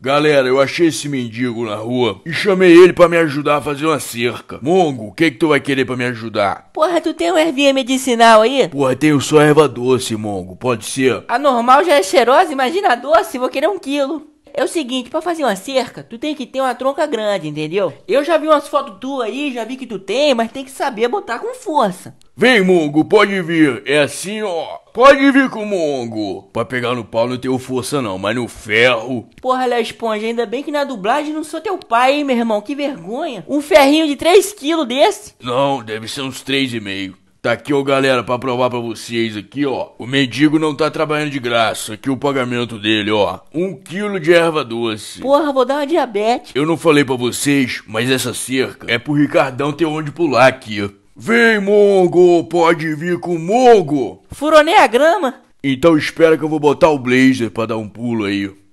Galera, eu achei esse mendigo na rua e chamei ele para me ajudar a fazer uma cerca. Mongo, o que que tu vai querer para me ajudar? Porra, tu tem um ervinha medicinal aí? Porra, tenho só erva doce, Mongo. Pode ser? A normal já é cheirosa, imagina a doce, vou querer um quilo. É o seguinte, para fazer uma cerca, tu tem que ter uma tronca grande, entendeu? Eu já vi umas fotos tuas aí, já vi que tu tem, mas tem que saber botar com força. Vem, Mongo, pode vir. É assim, ó. Pode vir com o Mongo. Pra pegar no pau não tenho força não, mas no ferro... Porra, Léo Esponja, ainda bem que na dublagem não sou teu pai, hein, meu irmão? Que vergonha. Um ferrinho de 3kg desse? Não, deve ser uns 3,5. Tá aqui, ó, galera, pra provar pra vocês aqui, ó. O mendigo não tá trabalhando de graça. Aqui o pagamento dele, ó. Um quilo de erva doce. Porra, vou dar uma diabetes. Eu não falei pra vocês, mas essa cerca é pro Ricardão ter onde pular aqui. Vem, mongo! Pode vir com mongo! Furonei a grama. Então espera que eu vou botar o blazer pra dar um pulo aí.